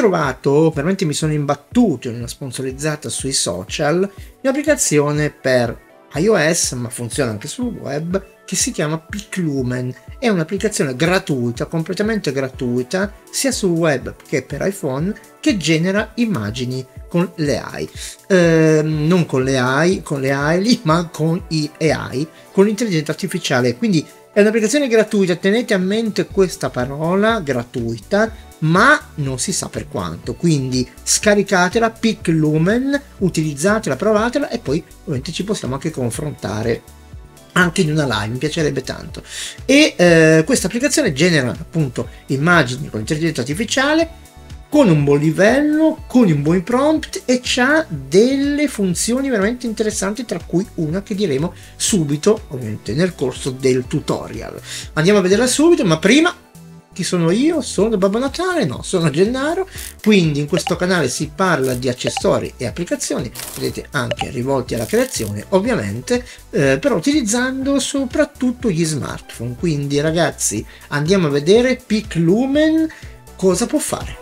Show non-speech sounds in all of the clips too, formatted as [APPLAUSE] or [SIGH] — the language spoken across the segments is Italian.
trovato, veramente mi sono imbattuto in una sponsorizzata sui social, un'applicazione per iOS, ma funziona anche sul web, che si chiama Piclumen. È un'applicazione gratuita, completamente gratuita, sia sul web che per iPhone, che genera immagini con le AI. Eh, non con le AI, con le AI, ma con i AI, con l'intelligenza artificiale. Quindi è un'applicazione gratuita, tenete a mente questa parola, gratuita, ma non si sa per quanto. Quindi scaricatela, pick lumen, utilizzatela, provatela e poi ovviamente ci possiamo anche confrontare anche in una live, mi piacerebbe tanto. E eh, questa applicazione genera appunto immagini con intelligenza artificiale con un buon livello, con un buon prompt e ha delle funzioni veramente interessanti, tra cui una che diremo subito, ovviamente nel corso del tutorial. Andiamo a vederla subito, ma prima chi sono io? Sono Babbo Natale? No, sono Gennaro. Quindi in questo canale si parla di accessori e applicazioni, vedete anche rivolti alla creazione ovviamente, eh, però utilizzando soprattutto gli smartphone. Quindi ragazzi andiamo a vedere Peak Lumen cosa può fare.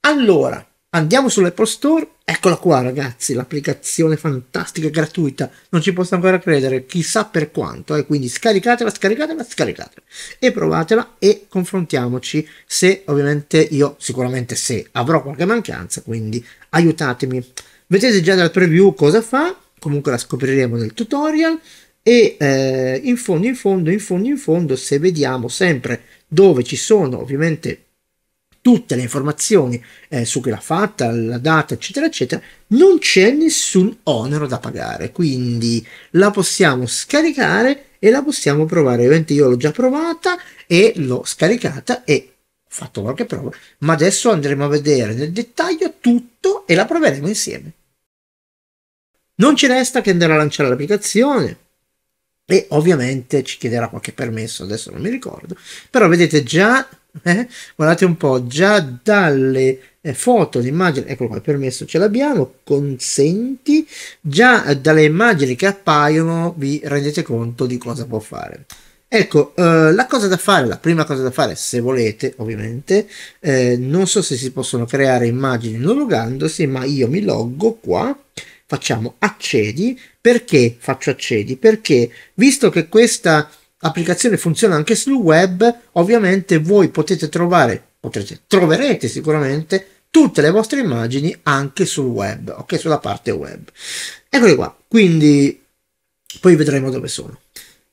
Allora, andiamo sull'Apple Store Eccola qua ragazzi, l'applicazione fantastica e gratuita, non ci posso ancora credere, chissà per quanto, eh? quindi scaricatela, scaricatela, scaricatela e provatela e confrontiamoci se ovviamente io sicuramente se avrò qualche mancanza, quindi aiutatemi. Vedete già dal preview cosa fa, comunque la scopriremo nel tutorial e eh, in fondo, in fondo, in fondo, in fondo, se vediamo sempre dove ci sono ovviamente tutte le informazioni eh, su chi l'ha fatta, la data, eccetera, eccetera, non c'è nessun onero da pagare, quindi la possiamo scaricare e la possiamo provare. Ovviamente io l'ho già provata e l'ho scaricata e ho fatto qualche prova, ma adesso andremo a vedere nel dettaglio tutto e la proveremo insieme. Non ci resta che andare a lanciare l'applicazione, e ovviamente ci chiederà qualche permesso, adesso non mi ricordo, però vedete già, eh, guardate un po', già dalle eh, foto, l'immagine, eccolo qua, il permesso ce l'abbiamo, consenti, già dalle immagini che appaiono vi rendete conto di cosa può fare. Ecco, eh, la cosa da fare, la prima cosa da fare, se volete ovviamente, eh, non so se si possono creare immagini non logandosi, ma io mi loggo qua, facciamo accedi. Perché faccio accedi? Perché visto che questa applicazione funziona anche sul web, ovviamente voi potete trovare, potrete, troverete sicuramente tutte le vostre immagini anche sul web, ok? Sulla parte web. Eccole qua, quindi poi vedremo dove sono.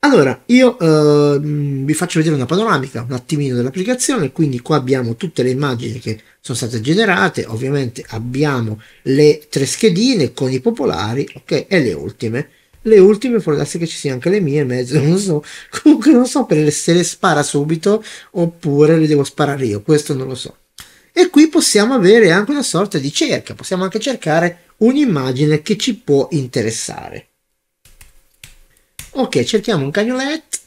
Allora, io eh, mm, vi faccio vedere una panoramica un attimino dell'applicazione, quindi qua abbiamo tutte le immagini che sono state generate, ovviamente abbiamo le tre schedine con i popolari ok, e le ultime. Le ultime può darsi che ci siano anche le mie, mezzo, [LAUGHS] non so. Comunque non so se le spara subito oppure le devo sparare io, questo non lo so. E qui possiamo avere anche una sorta di cerca, possiamo anche cercare un'immagine che ci può interessare ok cerchiamo un cagnoletto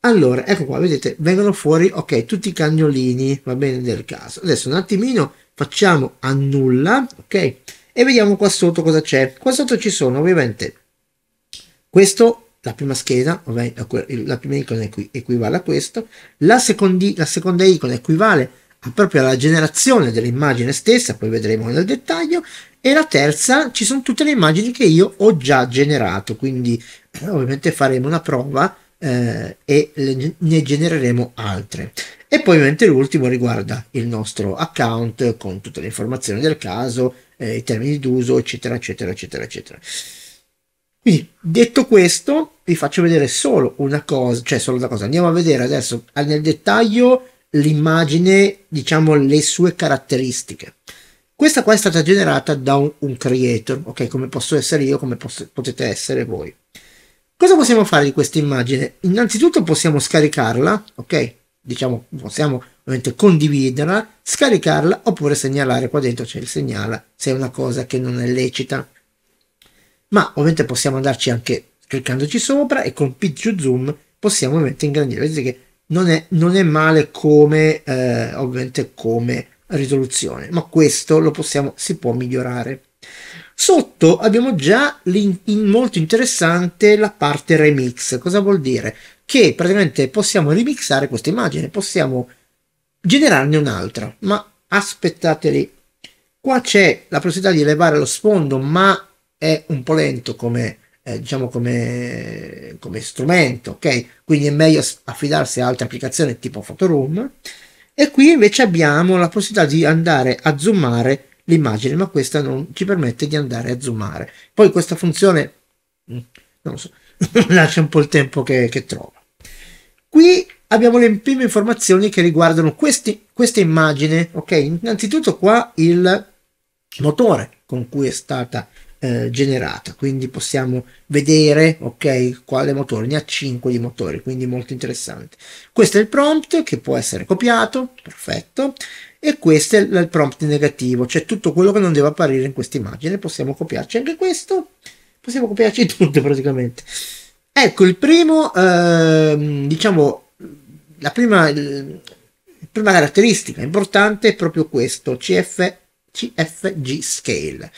allora ecco qua vedete vengono fuori ok tutti i cagnolini va bene nel caso adesso un attimino facciamo annulla ok e vediamo qua sotto cosa c'è qua sotto ci sono ovviamente questo la prima scheda, la prima icona equivale a questo, la, secondi, la seconda icona equivale proprio alla generazione dell'immagine stessa, poi vedremo nel dettaglio, e la terza ci sono tutte le immagini che io ho già generato, quindi ovviamente faremo una prova eh, e ne genereremo altre. E poi ovviamente l'ultimo riguarda il nostro account con tutte le informazioni del caso, eh, i termini d'uso, eccetera, eccetera, eccetera, eccetera. Quindi detto questo, vi faccio vedere solo una cosa, cioè solo una cosa. Andiamo a vedere adesso nel dettaglio l'immagine, diciamo le sue caratteristiche. Questa qua è stata generata da un, un creator, ok? Come posso essere io, come posso, potete essere voi. Cosa possiamo fare di questa immagine? Innanzitutto possiamo scaricarla, ok? Diciamo, possiamo ovviamente condividerla, scaricarla oppure segnalare, qua dentro c'è il segnala se è una cosa che non è lecita. Ma ovviamente possiamo andarci anche cliccandoci sopra e con picture zoom possiamo ovviamente ingrandire. Vedete che non è, non è male come, eh, ovviamente come risoluzione, ma questo lo possiamo, si può migliorare. Sotto abbiamo già in molto interessante la parte remix. Cosa vuol dire? Che praticamente possiamo remixare questa immagine, possiamo generarne un'altra. Ma aspettate lì. Qua c'è la possibilità di elevare lo sfondo, ma è un po' lento come, eh, diciamo come, come strumento, ok? Quindi è meglio affidarsi a altre applicazioni tipo Photoroom. E qui invece abbiamo la possibilità di andare a zoomare l'immagine, ma questa non ci permette di andare a zoomare. Poi questa funzione, mm, non so, [LAUGHS] lascia un po' il tempo che, che trova. Qui abbiamo le prime informazioni che riguardano questi, questa immagine, ok? Innanzitutto qua il motore con cui è stata eh, generata quindi possiamo vedere ok quale motore ne ha 5 di motori quindi molto interessante questo è il prompt che può essere copiato perfetto e questo è il prompt negativo cioè tutto quello che non deve apparire in questa immagine possiamo copiarci anche questo possiamo copiarci [LAUGHS] tutto praticamente ecco il primo ehm, diciamo la prima il, prima caratteristica importante è proprio questo CF, CFG scale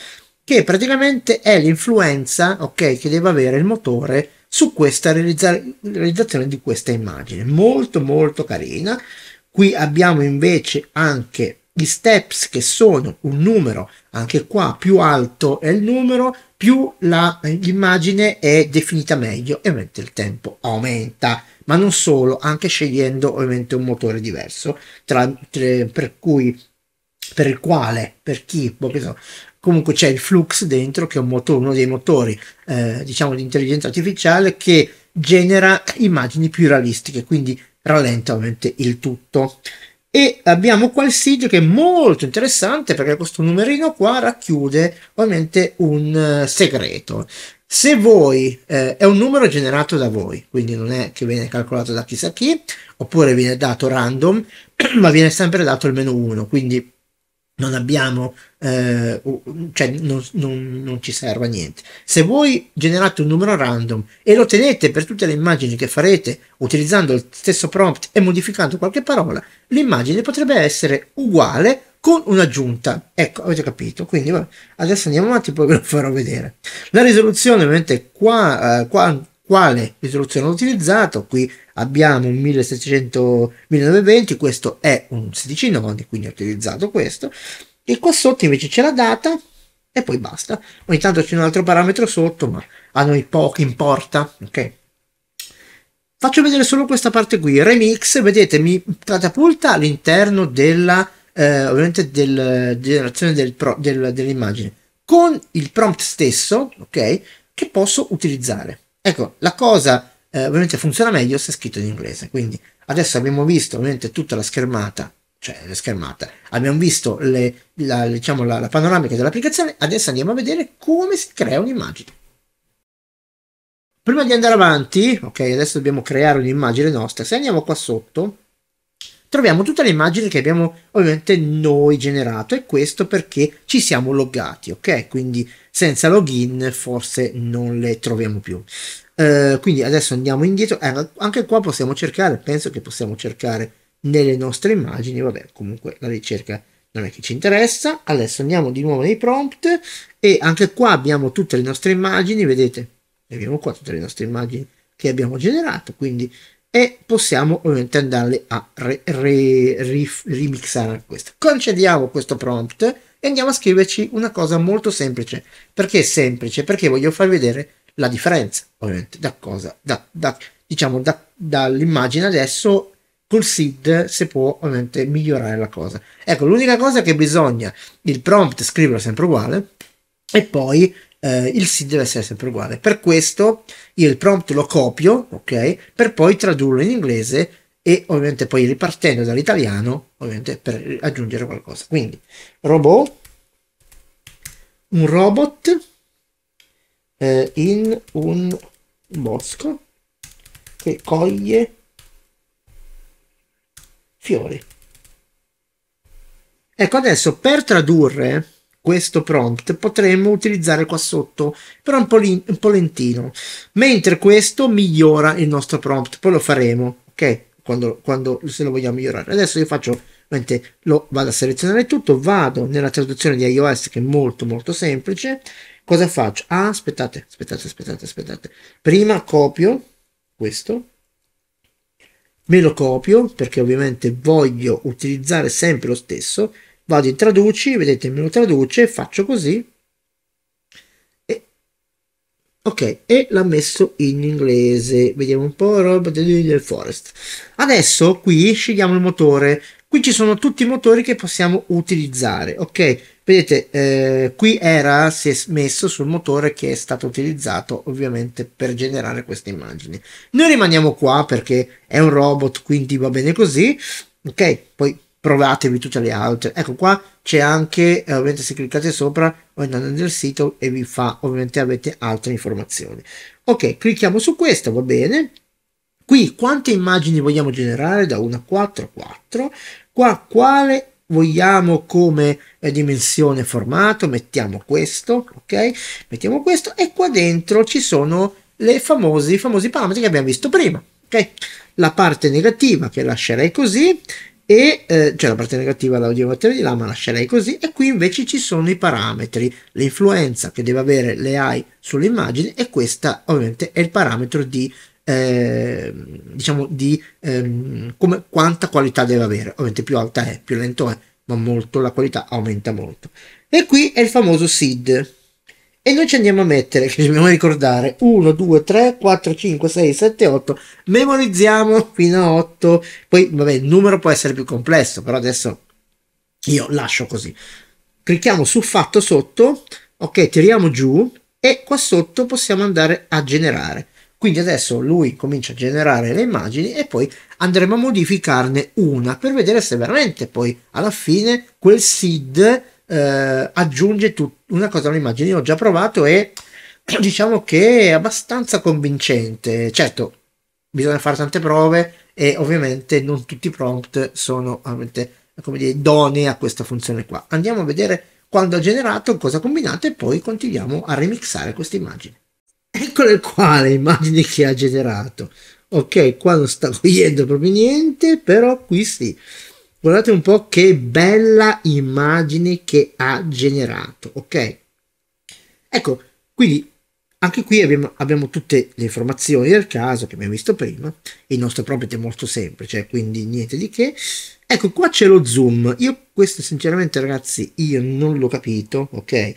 che praticamente è l'influenza okay, che deve avere il motore su questa realizza- realizzazione di questa immagine. Molto molto carina. Qui abbiamo invece anche gli steps che sono un numero, anche qua più alto è il numero, più la, l'immagine eh, è definita meglio e ovviamente il tempo aumenta, ma non solo, anche scegliendo ovviamente un motore diverso, tra, tra, per cui per il quale, per chi boh, so, comunque c'è il Flux dentro che è un motore, uno dei motori eh, diciamo di intelligenza artificiale che genera immagini più realistiche, quindi rallenta ovviamente il tutto. E abbiamo qua il sito che è molto interessante perché questo numerino qua racchiude ovviamente un eh, segreto. Se voi eh, è un numero generato da voi, quindi non è che viene calcolato da chissà chi, oppure viene dato random, [CLEARS THROAT] ma viene sempre dato il meno 1, quindi non abbiamo, eh, cioè non, non, non, ci serve a niente. Se voi generate un numero random e lo tenete per tutte le immagini che farete utilizzando il stesso prompt e modificando qualche parola, l'immagine potrebbe essere uguale con un'aggiunta. Ecco, avete capito? Quindi vabbè, adesso andiamo avanti, poi ve lo farò vedere. La risoluzione ovviamente qua, eh, qua quale risoluzione ho utilizzato. Qui abbiamo un 1600-1920, questo è un 16 1690, quindi ho utilizzato questo. E qua sotto invece c'è la data e poi basta. Ogni tanto c'è un altro parametro sotto, ma a noi poco importa, ok? Faccio vedere solo questa parte qui, remix, vedete, mi catapulta all'interno della, eh, ovviamente del, generazione del del, dell'immagine, con il prompt stesso, ok, che posso utilizzare. Ecco, la cosa eh, ovviamente funziona meglio se è scritto in inglese, quindi adesso abbiamo visto ovviamente tutta la schermata, cioè la schermata, abbiamo visto le, la, diciamo, la, la panoramica dell'applicazione, adesso andiamo a vedere come si crea un'immagine. Prima di andare avanti, ok, adesso dobbiamo creare un'immagine nostra, se andiamo qua sotto, troviamo tutte le immagini che abbiamo ovviamente noi generato e questo perché ci siamo loggati, ok? Quindi senza login forse non le troviamo più. Uh, quindi adesso andiamo indietro, eh, anche qua possiamo cercare, penso che possiamo cercare nelle nostre immagini, vabbè comunque la ricerca non è che ci interessa, adesso andiamo di nuovo nei prompt e anche qua abbiamo tutte le nostre immagini, vedete, abbiamo qua tutte le nostre immagini che abbiamo generato, quindi e possiamo ovviamente andarle a re, re, re, remixare questo. Concediamo questo prompt e andiamo a scriverci una cosa molto semplice. Perché semplice? Perché voglio farvi vedere la differenza, ovviamente, da cosa, da, da, diciamo, da, dall'immagine adesso col SID se può ovviamente migliorare la cosa. Ecco, l'unica cosa che bisogna, il prompt scriverlo sempre uguale e poi eh, il SID deve essere sempre uguale. Per questo io il prompt lo copio, ok, per poi tradurlo in inglese e ovviamente poi ripartendo dall'italiano, ovviamente per aggiungere qualcosa. Quindi robot, un robot eh, in un bosco che coglie fiori. Ecco adesso per tradurre questo prompt potremmo utilizzare qua sotto però un po, li, un po' lentino mentre questo migliora il nostro prompt poi lo faremo ok quando, quando se lo vogliamo migliorare adesso io faccio lo vado a selezionare tutto vado nella traduzione di iOS che è molto molto semplice cosa faccio ah aspettate aspettate aspettate aspettate prima copio questo me lo copio perché ovviamente voglio utilizzare sempre lo stesso vado in traduci, vedete me lo traduce, faccio così e ok, e l'ha messo in inglese, vediamo un po' roba del forest. Adesso qui scegliamo il motore, qui ci sono tutti i motori che possiamo utilizzare, ok? Vedete, eh, qui era, si è messo sul motore che è stato utilizzato ovviamente per generare queste immagini. Noi rimaniamo qua perché è un robot, quindi va bene così, ok? Poi provatevi tutte le altre ecco qua c'è anche eh, ovviamente se cliccate sopra o andate nel sito e vi fa ovviamente avete altre informazioni ok clicchiamo su questo va bene qui quante immagini vogliamo generare da 1 a 4 4 qua quale vogliamo come eh, dimensione formato mettiamo questo ok mettiamo questo e qua dentro ci sono le famosi, i famosi parametri che abbiamo visto prima ok la parte negativa che lascerei così e eh, cioè la parte negativa batteria di là ma lascerei così e qui invece ci sono i parametri l'influenza che deve avere le AI sull'immagine e questa ovviamente è il parametro di eh, diciamo di ehm, come, quanta qualità deve avere ovviamente più alta è più lento è ma molto la qualità aumenta molto e qui è il famoso SID e noi ci andiamo a mettere, che dobbiamo ricordare, 1, 2, 3, 4, 5, 6, 7, 8, memorizziamo fino a 8, poi vabbè il numero può essere più complesso, però adesso io lascio così. Clicchiamo su fatto sotto, ok, tiriamo giù e qua sotto possiamo andare a generare. Quindi adesso lui comincia a generare le immagini e poi andremo a modificarne una per vedere se veramente poi alla fine quel seed eh, aggiunge tut- una cosa all'immagine. Io ho già provato e [CLEARS THROAT] diciamo che è abbastanza convincente. Certo, bisogna fare tante prove e ovviamente non tutti i prompt sono come dire, idonei a questa funzione qua. Andiamo a vedere quando ha generato, cosa ha combinato e poi continuiamo a remixare questa immagine. Eccole qua le immagini che ha generato. Ok, qua non sta cogliendo proprio niente, però qui sì. Guardate un po' che bella immagine che ha generato, ok? Ecco, quindi anche qui abbiamo, abbiamo, tutte le informazioni del caso che abbiamo visto prima, il nostro property è molto semplice, quindi niente di che. Ecco, qua c'è lo zoom, io questo sinceramente ragazzi, io non l'ho capito, ok?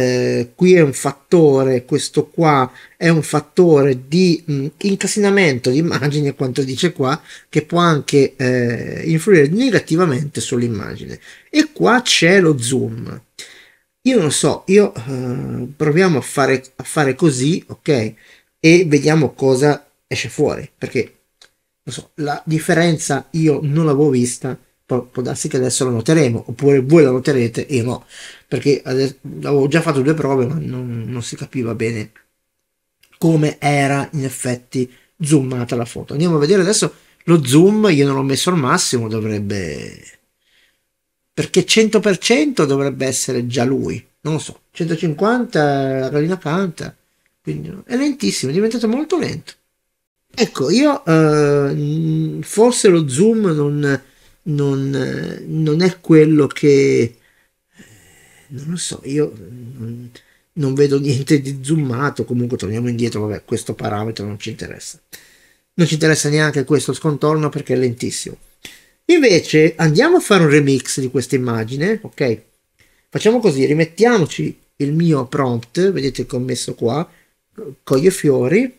Eh, qui è un fattore, questo qua è un fattore di mh, mm, incasinamento di immagini, a quanto dice qua, che può anche eh, influire negativamente sull'immagine. E qua c'è lo zoom. Io non so, io eh, proviamo a fare, a fare così, ok? E vediamo cosa esce fuori, perché so, la differenza io non l'avevo vista può, darsi che adesso lo noteremo, oppure voi la noterete e io no, perché adesso, avevo già fatto due prove ma non, non si capiva bene come era in effetti zoomata la foto. Andiamo a vedere adesso lo zoom, io non l'ho messo al massimo, dovrebbe... perché 100% dovrebbe essere già lui, non lo so, 150 la gallina canta, quindi è lentissimo, è diventato molto lento. Ecco, io eh, forse lo zoom non, non, non è quello che eh, non lo so, io non, non, vedo niente di zoomato, comunque torniamo indietro, vabbè, questo parametro non ci interessa. Non ci interessa neanche questo scontorno perché è lentissimo. Invece andiamo a fare un remix di questa immagine, ok? Facciamo così, rimettiamoci il mio prompt, vedete che ho messo qua, coglie fiori,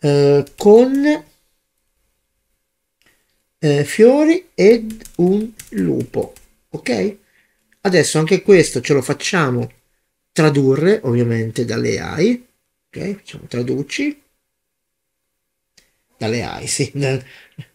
eh, con eh, fiori ed un lupo ok adesso anche questo ce lo facciamo tradurre ovviamente dalle AI ok facciamo traduci dalle AI sì [LAUGHS]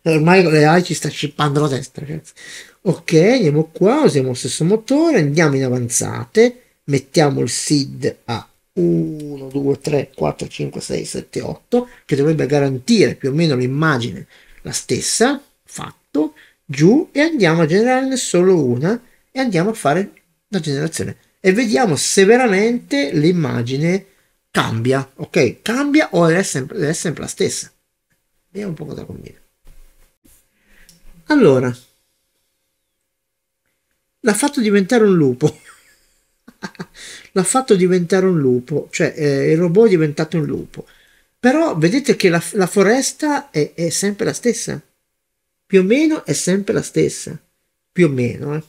ormai le AI ci sta scippando la testa ragazzi ok andiamo qua usiamo lo stesso motore andiamo in avanzate mettiamo il SID a 1, 2, 3, 4, 5, 6, 7, 8 che dovrebbe garantire più o meno l'immagine la stessa fatto giù e andiamo a generarne solo una e andiamo a fare la generazione e vediamo se veramente l'immagine cambia ok cambia o è sempre, è sempre la stessa vediamo un po' cosa combina allora l'ha fatto diventare un lupo [LAUGHS] l'ha fatto diventare un lupo cioè eh, il robot è diventato un lupo però vedete che la, la foresta è, è sempre la stessa più o meno è sempre la stessa, più o meno, eh.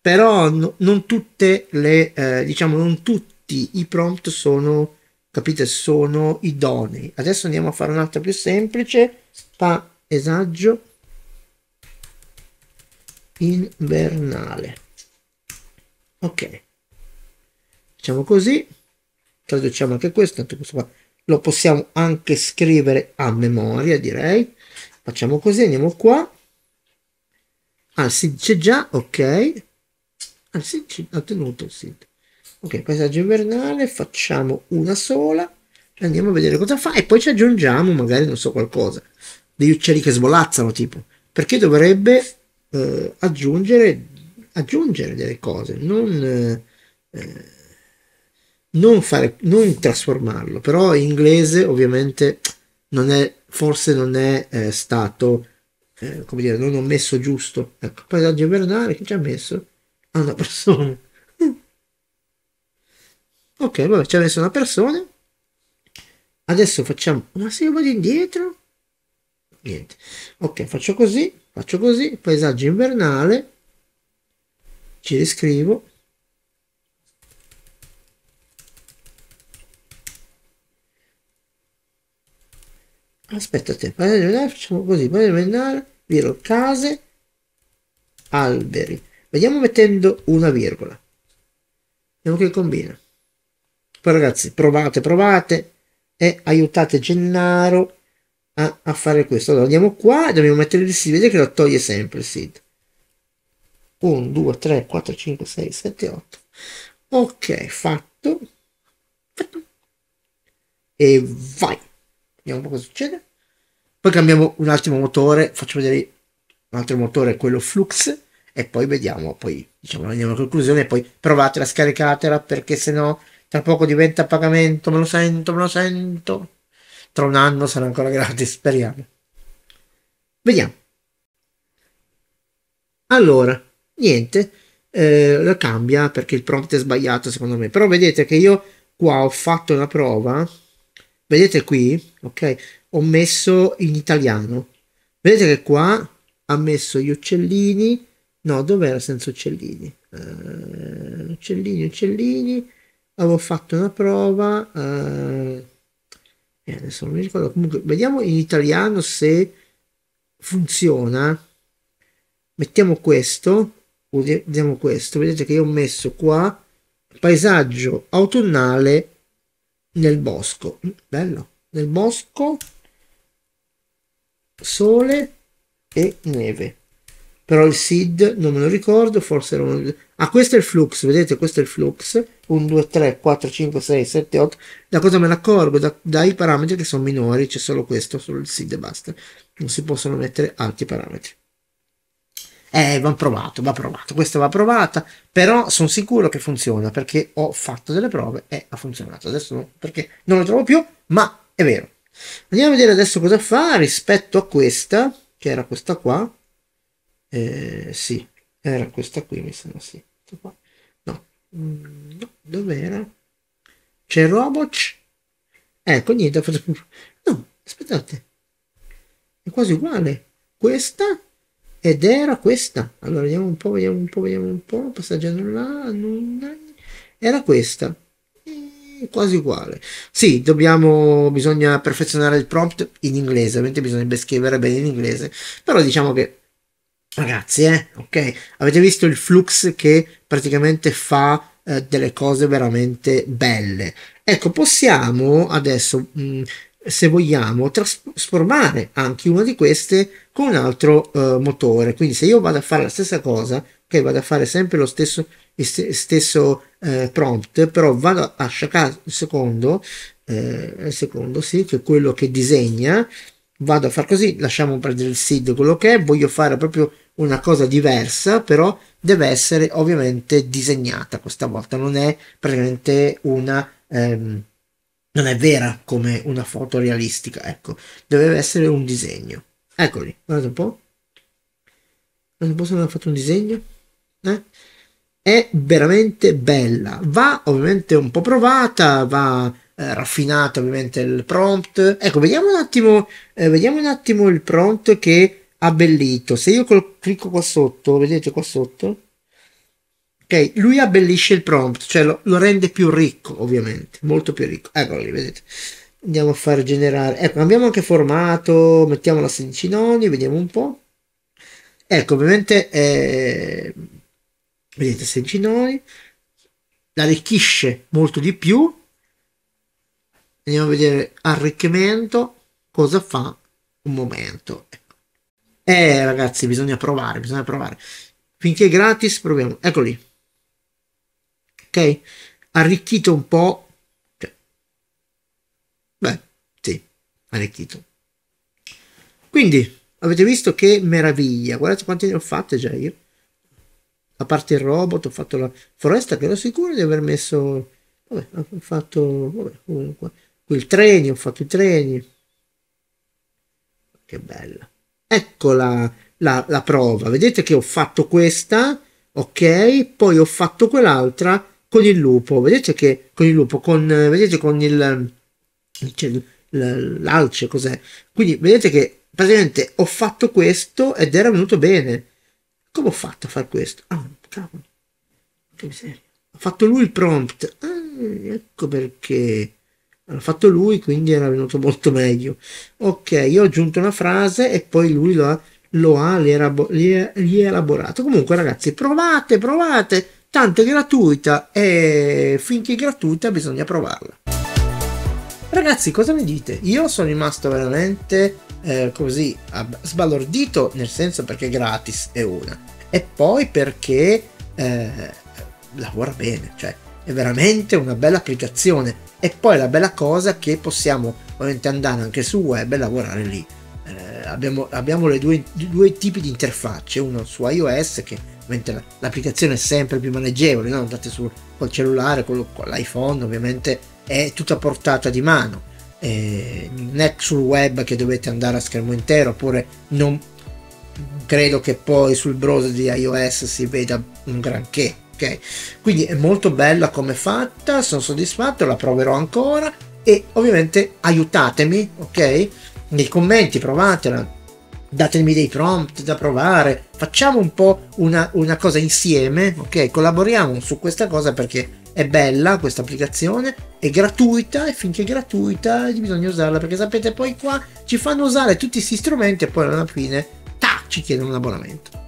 però no, non tutte le, eh, diciamo, non tutti i prompt sono, capite, sono idonei. Adesso andiamo a fare un'altra più semplice, fa esaggio invernale. Ok, facciamo così, traduciamo anche questo, tanto questo qua lo possiamo anche scrivere a memoria direi facciamo così andiamo qua Ah, sì, c'è già, ok. Ah, sì, ha tenuto, sì. Ok, paesaggio invernale, facciamo una sola, andiamo a vedere cosa fa e poi ci aggiungiamo magari, non so, qualcosa. Degli uccelli che svolazzano, tipo. Perché dovrebbe eh, aggiungere, aggiungere delle cose, non... Eh, eh non, fare, non trasformarlo, però in inglese ovviamente non è, forse non è eh, stato eh, come dire, non ho messo giusto. Ecco, paesaggio invernale, che ci ha messo? A ah, una persona. [LAUGHS] ok, vabbè, ci ha messo una persona. Adesso facciamo, una serie di indietro? Niente. Ok, faccio così, faccio così, paesaggio invernale, ci riscrivo, aspetta te, pannello vernale, facciamo così, pannello vernale, virgola, case, alberi. Vediamo mettendo una virgola. Vediamo che combina. Poi ragazzi, provate, provate e aiutate Gennaro a, a fare questo. Allora andiamo qua e dobbiamo mettere il seed, vedete che lo toglie sempre il seed. 1, 2, 3, 4, 5, 6, 7, 8. Ok, fatto. Fatto. E vai vediamo un po' cosa succede. Poi cambiamo un altro motore, faccio vedere un altro motore, quello Flux, e poi vediamo, poi diciamo andiamo a conclusione, poi provatela, scaricatela, perché se no tra poco diventa a pagamento, me lo sento, me lo sento. Tra un anno sarà ancora gratis, [LAUGHS] speriamo. Vediamo. Allora, niente, eh, lo cambia perché il prompt è sbagliato secondo me, però vedete che io qua ho fatto una prova vedete qui, ok, ho messo in italiano. Vedete che qua ha messo gli uccellini, no, dov'era senza uccellini? Uh, uccellini, uccellini, avevo fatto una prova, uh, eh, e eh, adesso non mi ricordo, comunque vediamo in italiano se funziona. Mettiamo questo, vediamo questo, vedete che io ho messo qua paesaggio autunnale nel bosco bello nel bosco sole e neve però il SID non me lo ricordo forse era uno... ah questo è il flux vedete questo è il flux 1 2 3 4 5 6 7 8 da cosa me ne accorgo da, dai parametri che sono minori c'è solo questo solo il SID e basta non si possono mettere altri parametri eh, va provato, va provato, questa va provata, però sono sicuro che funziona perché ho fatto delle prove e ha funzionato. Adesso no, perché non lo trovo più, ma è vero. Andiamo a vedere adesso cosa fa rispetto a questa, che era questa qua. Eh, sì, era questa qui, mi sembra sì. No, mm, no dov'era? C'è Roboc? Ecco, niente, [LAUGHS] No, aspettate. È quasi uguale. Questa ed era questa allora vediamo un po' vediamo un po' vediamo un po' passaggiando là non... era questa eh, quasi uguale. Sì, dobbiamo, bisogna perfezionare il prompt in inglese, ovviamente bisognerebbe scrivere bene in inglese, però diciamo che ragazzi, eh, ok, avete visto il flux che praticamente fa eh, delle cose veramente belle. Ecco, possiamo adesso mh, mm, se vogliamo, trasformare anche una di queste con un altro eh, motore. Quindi se io vado a fare la stessa cosa, che okay, vado a fare sempre lo stesso, st stesso eh, prompt, però vado a sciacare il secondo, eh, il secondo sì, che è quello che disegna, vado a fare così, lasciamo perdere il seed, quello che è, voglio fare proprio una cosa diversa, però deve essere ovviamente disegnata questa volta, non è praticamente una... Ehm, non è vera come una foto realistica, ecco, doveva essere un disegno. Eccoli, guardate un po'. Guardate un po' se non ha fatto un disegno. Eh? È veramente bella, va ovviamente un po' provata, va eh, raffinato ovviamente il prompt. Ecco, vediamo un attimo, eh, vediamo un attimo il prompt che ha abbellito. Se io col- clicco qua sotto, vedete qua sotto, lui abbellisce il prompt, cioè lo, lo rende più ricco, ovviamente, molto più ricco. Eccolo lì, vedete. Andiamo a far generare. Ecco, cambiamo anche formato, mettiamo la 16 noni, vediamo un po'. Ecco, ovviamente, eh, vedete 16 noni, arricchisce molto di più. Andiamo a vedere arricchimento, cosa fa un momento. Ecco. Eh ragazzi, bisogna provare, bisogna provare. Finché è gratis, proviamo. Eccoli ok? Arricchito un po', cioè, beh, sì, arricchito. Quindi, avete visto che meraviglia, guardate quante ne ho fatte già io. A parte il robot, ho fatto la foresta, che ero sicuro di aver messo, vabbè, ho fatto, vabbè, qui il treni, ho fatto i treni. Che bella. Eccola la, la prova, vedete che ho fatto questa, ok, poi ho fatto quell'altra, con il lupo, vedete che con il lupo, con, vedete con il, cioè, l'alce, cos'è? Quindi vedete che praticamente ho fatto questo ed era venuto bene. Come ho fatto a fare questo? Ah, cavolo, che miseria. Ha fatto lui il prompt, ah, ecco perché l'ha fatto lui, quindi era venuto molto meglio. Ok, io ho aggiunto una frase e poi lui lo ha, lo ha rielaborato. Comunque, ragazzi, provate, provate tanto è gratuita e finché è gratuita bisogna provarla. Ragazzi, cosa ne dite? Io sono rimasto veramente eh, così sbalordito, nel senso perché gratis è una, e poi perché eh, lavora bene, cioè è veramente una bella applicazione. E poi la bella cosa è che possiamo ovviamente andare anche sul web e lavorare lì. Eh, abbiamo, abbiamo due, due tipi di interfacce, uno su iOS che mentre l'applicazione è sempre più maneggevole, no? andate sul col cellulare, con l'iPhone ovviamente è tutta portata di mano, eh, è sul web che dovete andare a schermo intero, oppure non credo che poi sul browser di iOS si veda un granché. Okay? Quindi è molto bella come fatta, sono soddisfatto, la proverò ancora e ovviamente aiutatemi, ok? Nei commenti provatela, datemi dei prompt da provare, facciamo un po' una, una cosa insieme, ok? Collaboriamo su questa cosa perché è bella questa applicazione, è gratuita e finché è gratuita bisogna usarla perché sapete poi qua ci fanno usare tutti questi strumenti e poi alla fine tac, ci chiedono un abbonamento.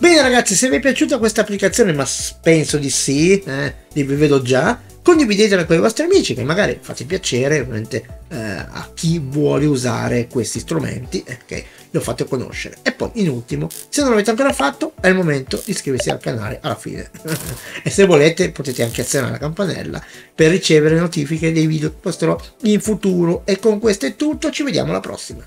Bene ragazzi, se vi è piaciuta questa applicazione, ma penso di sì, eh, li vedo già, condividetela con i vostri amici che magari fate piacere ovviamente eh, a chi vuole usare questi strumenti e eh, che lo fate conoscere e poi in ultimo se non l'avete ancora fatto è il momento di iscriversi al canale alla fine [LAUGHS] e se volete potete anche azionare la campanella per ricevere notifiche dei video che posterò in futuro e con questo è tutto ci vediamo alla prossima